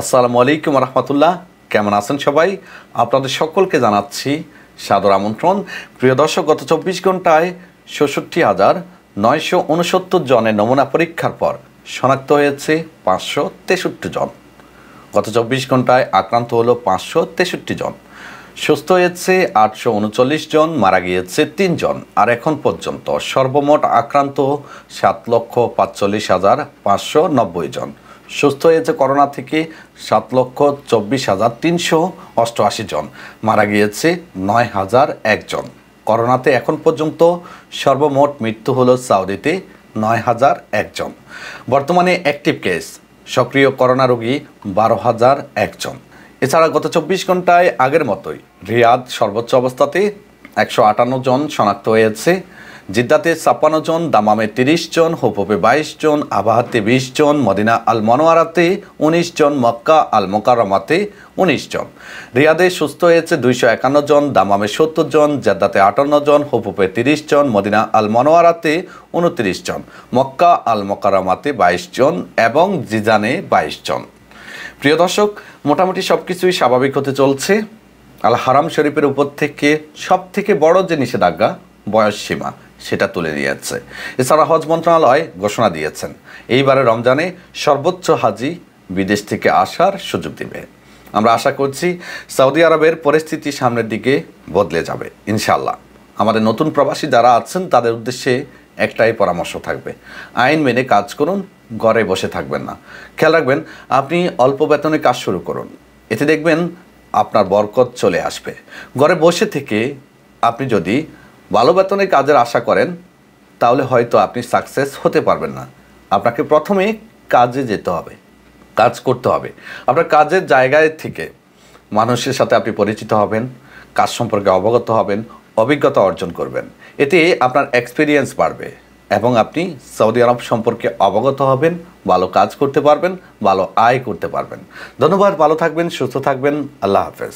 আসসালামু আলাইকুম রহমতুল্লাহ কেমন আছেন সবাই আপনাদের সকলকে জানাচ্ছি সাদর আমন্ত্রণ প্রিয় দর্শক গত চব্বিশ ঘন্টায় ষষট্টি হাজার নয়শো উনসত্তর জনের নমুনা পরীক্ষার পর শনাক্ত হয়েছে পাঁচশো তেষট্টি জন গত চব্বিশ ঘন্টায় আক্রান্ত হলো পাঁচশো তেষট্টি জন সুস্থ হয়েছে আটশো উনচল্লিশ জন মারা গিয়েছে তিনজন আর এখন পর্যন্ত সর্বমোট আক্রান্ত সাত লক্ষ পাঁচচল্লিশ হাজার পাঁচশো নব্বই জন সুস্থ হয়েছে করোনা থেকে সাত লক্ষ চব্বিশ হাজার তিনশো অষ্টআশি জন মারা গিয়েছে নয় হাজার একজন করোনাতে এখন পর্যন্ত সর্বমোট মৃত্যু হলো সাউদিতে নয় হাজার একজন বর্তমানে অ্যাক্টিভ কেস সক্রিয় করোনা রোগী বারো হাজার একজন এছাড়া গত চব্বিশ ঘন্টায় আগের মতোই রিয়াদ সর্বোচ্চ অবস্থাতে একশো আটান্ন জন শনাক্ত হয়েছে জিদ্দাতে ছাপ্পান্ন জন দামামে তিরিশ জন হোপোপে বাইশ জন আবাহাতে বিশ জন মদিনা আল মনোয়ারাতে উনিশ জন মক্কা আল মোকারমাতে উনিশ জন রিয়াদে সুস্থ হয়েছে দুইশো একান্ন জন দামামে সত্তর জন জাদ্দাতে আটান্ন জন হোপোপে তিরিশ জন মদিনা আল মনোয়ারাতে উনত্রিশ জন মক্কা আল মোকারমাতে বাইশ জন এবং জিজানে বাইশ জন প্রিয় দর্শক মোটামুটি সব কিছুই স্বাভাবিক হতে চলছে আল হারাম শরীফের উপর থেকে সব থেকে বড় যে নিষেধাজ্ঞা বয়স সীমা সেটা তুলে নিয়ে যাচ্ছে এছাড়া হজ মন্ত্রণালয় ঘোষণা দিয়েছেন এইবারে রমজানে সর্বোচ্চ হাজি বিদেশ থেকে আসার সুযোগ দেবে আমরা আশা করছি সৌদি আরবের পরিস্থিতি সামনের দিকে বদলে যাবে ইনশাল্লাহ আমাদের নতুন প্রবাসী যারা আছেন তাদের উদ্দেশ্যে একটাই পরামর্শ থাকবে আইন মেনে কাজ করুন ঘরে বসে থাকবেন না খেয়াল রাখবেন আপনি অল্প বেতনে কাজ শুরু করুন এতে দেখবেন আপনার বরকত চলে আসবে ঘরে বসে থেকে আপনি যদি ভালো বেতনে কাজের আশা করেন তাহলে হয়তো আপনি সাকসেস হতে পারবেন না আপনাকে প্রথমে কাজে যেতে হবে কাজ করতে হবে আপনার কাজের জায়গায় থেকে মানুষের সাথে আপনি পরিচিত হবেন কাজ সম্পর্কে অবগত হবেন অভিজ্ঞতা অর্জন করবেন এতে আপনার এক্সপিরিয়েন্স বাড়বে এবং আপনি সৌদি আরব সম্পর্কে অবগত হবেন ভালো কাজ করতে পারবেন ভালো আয় করতে পারবেন ধন্যবাদ ভালো থাকবেন সুস্থ থাকবেন আল্লাহ হাফেজ